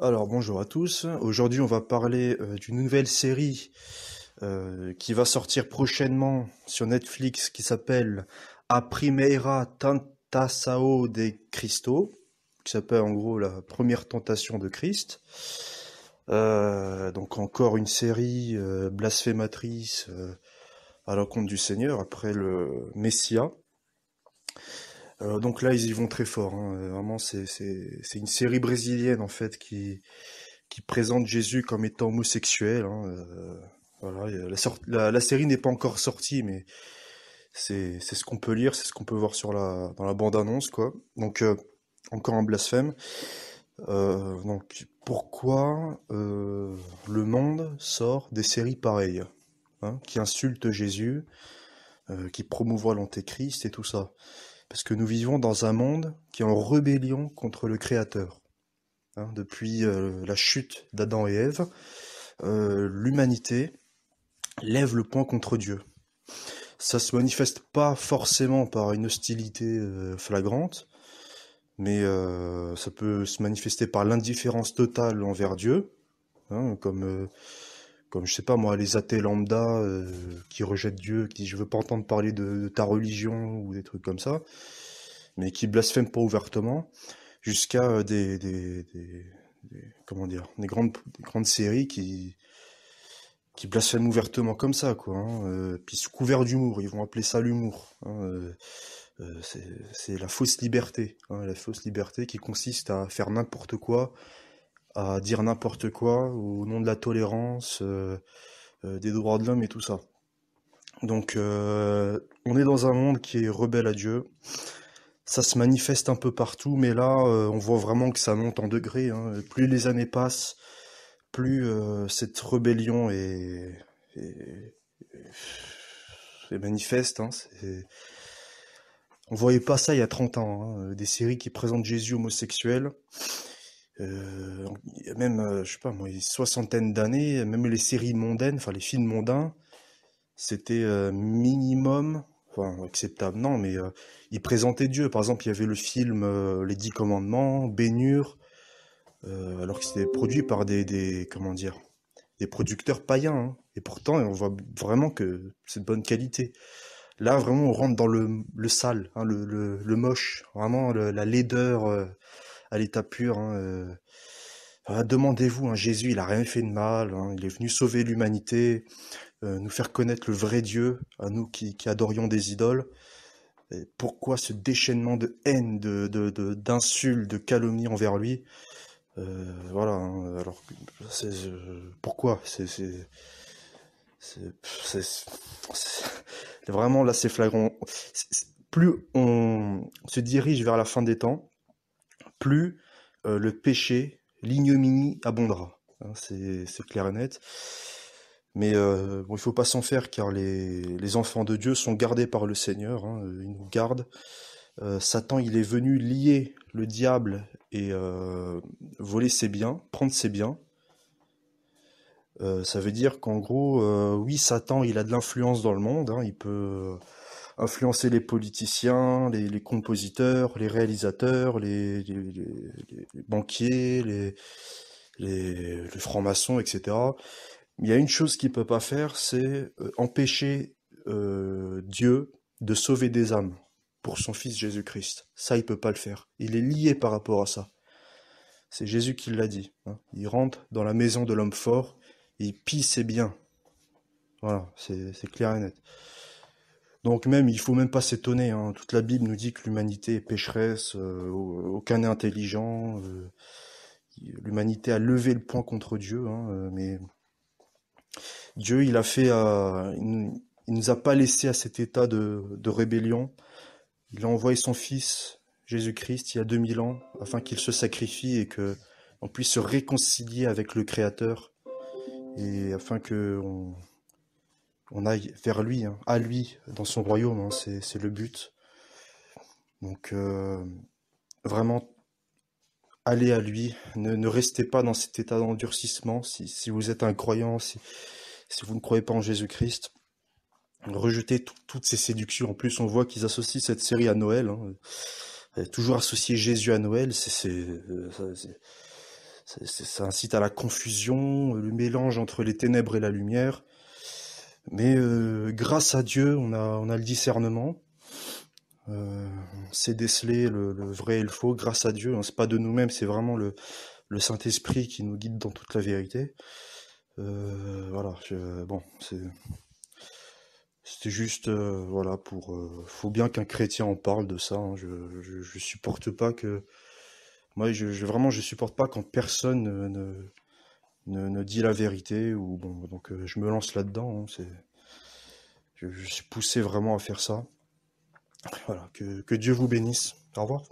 Alors bonjour à tous, aujourd'hui on va parler euh, d'une nouvelle série euh, qui va sortir prochainement sur Netflix qui s'appelle A Primeira tentação de Cristo, qui s'appelle en gros la première tentation de Christ. Euh, donc encore une série blasphématrice à l'encontre du Seigneur après le Messia. Euh, donc là, ils y vont très fort. Hein. Vraiment, c'est une série brésilienne en fait qui, qui présente Jésus comme étant homosexuel. Hein. Euh, voilà, la, la, série n'est pas encore sortie, mais c'est ce qu'on peut lire, c'est ce qu'on peut voir sur la, dans la bande-annonce. quoi. Donc, euh, encore un blasphème. Euh, donc, pourquoi le monde sort des séries pareilles hein, qui insultent Jésus, qui promouvoient l'antéchrist et tout ça parce que nous vivons dans un monde qui est en rébellion contre le Créateur. Hein, depuis euh, la chute d'Adam et Ève, euh, l'humanité lève le poing contre Dieu. Ça ne se manifeste pas forcément par une hostilité euh, flagrante, mais ça peut se manifester par l'indifférence totale envers Dieu, hein, comme comme je sais pas moi, les athées lambda euh, qui rejettent Dieu, qui disent je veux pas entendre parler de, ta religion ou des trucs comme ça, mais qui blasphèment pas ouvertement, jusqu'à euh, des, des, comment dire, des grandes, grandes séries qui qui blasphèment ouvertement comme ça quoi. Hein, euh, puis sous couvert d'humour, ils vont appeler ça l'humour. Hein, c'est la fausse liberté, hein, la fausse liberté qui consiste à faire n'importe quoi dire n'importe quoi au nom de la tolérance, euh, euh, des droits de l'homme et tout ça. Donc euh, on est dans un monde qui est rebelle à Dieu. Ça se manifeste un peu partout, mais là on voit vraiment que ça monte en degré. Hein. Plus les années passent, plus cette rébellion est, manifeste. Hein. On voyait pas ça il y a 30 ans, hein. des séries qui présentent Jésus homosexuel. Euh, a même, euh, je sais pas moi, soixantaine d'années, même les séries mondaines, enfin les films mondains, c'était euh, minimum, enfin acceptable, non, mais ils présentaient Dieu. Par exemple, il y avait le film Les Dix Commandements, Bénure, alors que c'était produit par des, des, comment dire, des producteurs païens. Hein. Et pourtant, on voit vraiment que c'est de bonne qualité. Là, vraiment, on rentre dans le, le sale, hein, le, le, le, moche, vraiment la laideur à l'état pur. Hein, euh, demandez-vous, hein, Jésus, il a rien fait de mal. Hein, il est venu sauver l'humanité, euh, nous faire connaître le vrai Dieu, à nous qui, adorions des idoles. pourquoi ce déchaînement de haine, de d'insultes, de, calomnie calomnies envers lui euh, Voilà. Hein, alors, pourquoi C'est vraiment là, c'est flagrant. plus on se dirige vers la fin des temps, plus euh, le péché, l'ignominie abondera. Hein, c'est, clair et net. Mais euh, il ne faut pas s'en faire car les, enfants de Dieu sont gardés par le Seigneur, hein, euh, Ils il nous garde. Satan, il est venu lier le diable et voler ses biens, prendre ses biens. ça veut dire qu'en gros, oui, Satan, il a de l'influence dans le monde, hein, il peut influencer les politiciens, les, compositeurs, les réalisateurs, les, banquiers, les, les, francs-maçons, etc. Il y a une chose qu'il ne peut pas faire, c'est euh, empêcher euh, Dieu de sauver des âmes pour son Fils Jésus-Christ. Ça, il ne peut pas le faire. Il est lié par rapport à ça. C'est Jésus qui l'a dit. Hein. Il rentre dans la maison de l'homme fort, et il pille ses biens. Voilà, c'est clair et net. Donc même, il faut même pas s'étonner. Hein. Toute la Bible nous dit que l'humanité est pécheresse, euh, aucun est intelligent. Euh, l'humanité a levé le poing contre Dieu, hein, euh, mais Dieu, il a fait, il nous a pas laissé à cet état de, de rébellion. Il a envoyé son Fils Jésus-Christ il y a 2000 ans afin qu'il se sacrifie et que on puisse se réconcilier avec le Créateur et afin que on, on aille vers lui, hein. à lui, dans son royaume, hein. c'est le but. Donc euh, vraiment, allez à lui, ne, restez pas dans cet état d'endurcissement. Si, vous êtes un croyant, si, vous ne croyez pas en Jésus-Christ, rejetez toutes ces séductions. En plus, on voit qu'ils associent cette série à Noël. Hein. Toujours associer Jésus à Noël, euh, c'est ça incite à la confusion, le mélange entre les ténèbres et la lumière. Mais euh, grâce à Dieu, on a, on a le discernement. Euh, on sait déceler le, vrai et le faux grâce à Dieu. Hein, Ce n'est pas de nous-mêmes, c'est vraiment le, Saint-Esprit qui nous guide dans toute la vérité. Euh, voilà, bon, c'est. C'était juste, euh, voilà, pour. faut bien qu'un chrétien en parle de ça. Hein. je, je, supporte pas que. Moi, je, je, vraiment, je supporte pas quand personne ne, ne, dit la vérité. Ou, bon, donc euh, je me lance là-dedans. Hein, c'est, je, suis poussé vraiment à faire ça. Voilà, que, que Dieu vous bénisse. Au revoir.